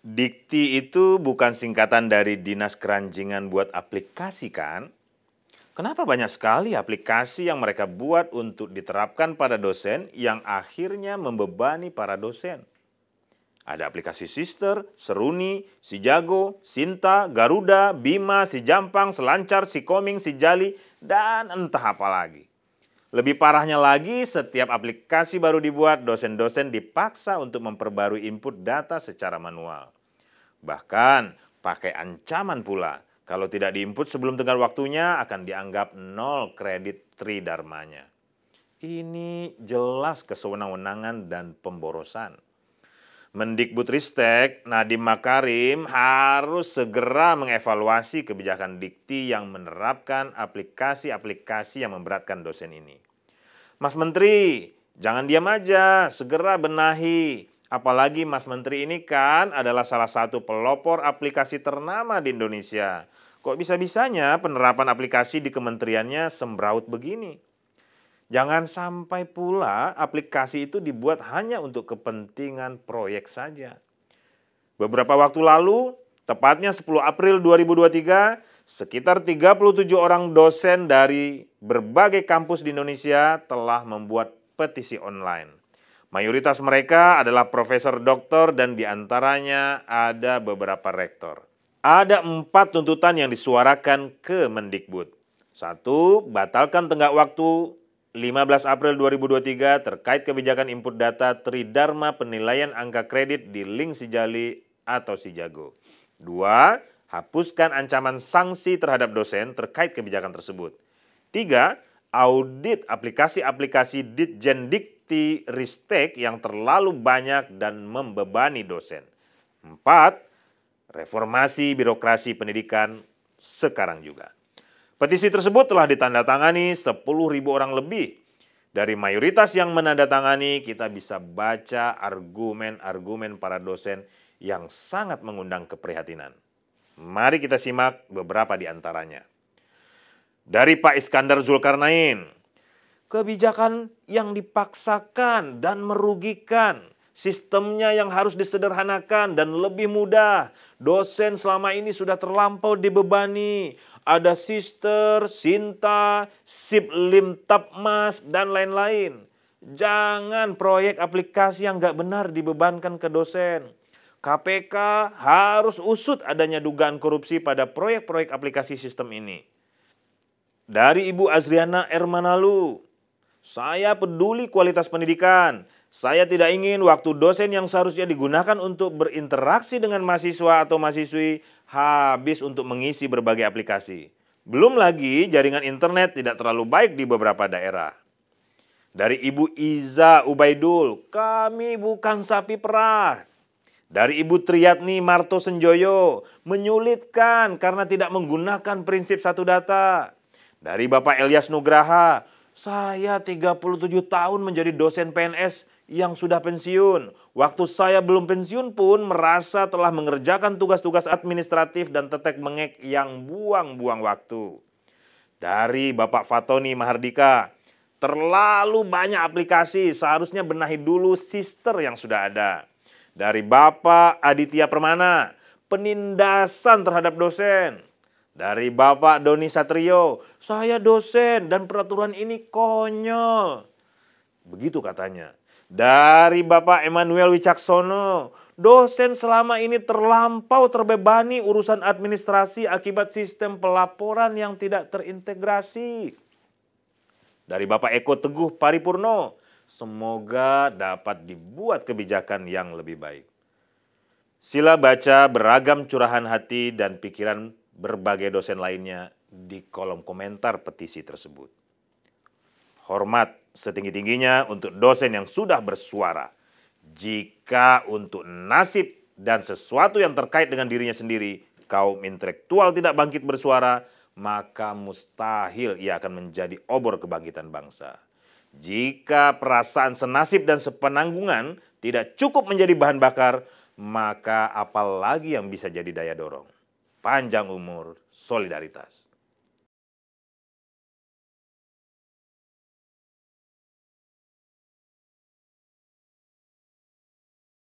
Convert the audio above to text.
Dikti itu bukan singkatan dari Dinas Keranjingan buat aplikasi kan? Kenapa banyak sekali aplikasi yang mereka buat untuk diterapkan pada dosen yang akhirnya membebani para dosen? Ada aplikasi Sister, Seruni, Si Jago, Sinta, Garuda, Bima, Si Jampang, Selancar, Si Koming, Si Jali, dan entah apa lagi. Lebih parahnya lagi, setiap aplikasi baru dibuat, dosen-dosen dipaksa untuk memperbarui input data secara manual. Bahkan pakai ancaman pula, kalau tidak diinput sebelum tenggat waktunya akan dianggap nol kredit Tridarmanya. Ini jelas kesewenang-wenangan dan pemborosan. Mendikbudristek Nadiem Makarim harus segera mengevaluasi kebijakan dikti yang menerapkan aplikasi-aplikasi yang memberatkan dosen ini. Mas Menteri, jangan diam aja, segera benahi. Apalagi Mas Menteri ini kan adalah salah satu pelopor aplikasi ternama di Indonesia. Kok bisa-bisanya penerapan aplikasi di kementeriannya sembraut begini? Jangan sampai pula aplikasi itu dibuat hanya untuk kepentingan proyek saja. Beberapa waktu lalu, tepatnya 10 April 2023, Sekitar 37 orang dosen dari berbagai kampus di Indonesia telah membuat petisi online. Mayoritas mereka adalah profesor doktor dan diantaranya ada beberapa rektor. Ada empat tuntutan yang disuarakan ke Mendikbud. Satu, batalkan tenggak waktu 15 April 2023 terkait kebijakan input data Tridharma penilaian angka kredit di link Sijali atau Sijago. Dua, hapuskan ancaman sanksi terhadap dosen terkait kebijakan tersebut. Tiga, audit aplikasi-aplikasi Ditjen Dikti Ristek yang terlalu banyak dan membebani dosen. Empat, reformasi birokrasi pendidikan sekarang juga. Petisi tersebut telah ditandatangani 10.000 orang lebih. Dari mayoritas yang menandatangani, kita bisa baca argumen-argumen para dosen yang sangat mengundang keprihatinan. Mari kita simak beberapa di antaranya. Dari Pak Iskandar Zulkarnain, kebijakan yang dipaksakan dan merugikan, sistemnya yang harus disederhanakan dan lebih mudah. Dosen selama ini sudah terlampau dibebani, ada sister, sinta, sip lim tapmas, dan lain-lain. Jangan proyek aplikasi yang nggak benar dibebankan ke dosen. KPK harus usut adanya dugaan korupsi pada proyek-proyek aplikasi sistem ini. Dari Ibu Azriana Ermanalu, saya peduli kualitas pendidikan. Saya tidak ingin waktu dosen yang seharusnya digunakan untuk berinteraksi dengan mahasiswa atau mahasiswi habis untuk mengisi berbagai aplikasi. Belum lagi jaringan internet tidak terlalu baik di beberapa daerah. Dari Ibu Iza Ubaidul, kami bukan sapi perah dari Ibu Triatni Marto Senjoyo menyulitkan karena tidak menggunakan prinsip satu data. Dari Bapak Elias Nugraha, saya 37 tahun menjadi dosen PNS yang sudah pensiun. Waktu saya belum pensiun pun merasa telah mengerjakan tugas-tugas administratif dan tetek mengek yang buang-buang waktu. Dari Bapak Fatoni Mahardika, terlalu banyak aplikasi, seharusnya benahi dulu sister yang sudah ada dari Bapak Aditya Permana, penindasan terhadap dosen. Dari Bapak Doni Satrio, saya dosen dan peraturan ini konyol. Begitu katanya. Dari Bapak Emmanuel Wicaksono, dosen selama ini terlampau terbebani urusan administrasi akibat sistem pelaporan yang tidak terintegrasi. Dari Bapak Eko Teguh Paripurno, Semoga dapat dibuat kebijakan yang lebih baik. Sila baca beragam curahan hati dan pikiran berbagai dosen lainnya di kolom komentar petisi tersebut. Hormat setinggi-tingginya untuk dosen yang sudah bersuara. Jika untuk nasib dan sesuatu yang terkait dengan dirinya sendiri, kaum intelektual tidak bangkit bersuara, maka mustahil ia akan menjadi obor kebangkitan bangsa. Jika perasaan senasib dan sepenanggungan tidak cukup menjadi bahan bakar, maka apalagi yang bisa jadi daya dorong? Panjang umur, solidaritas.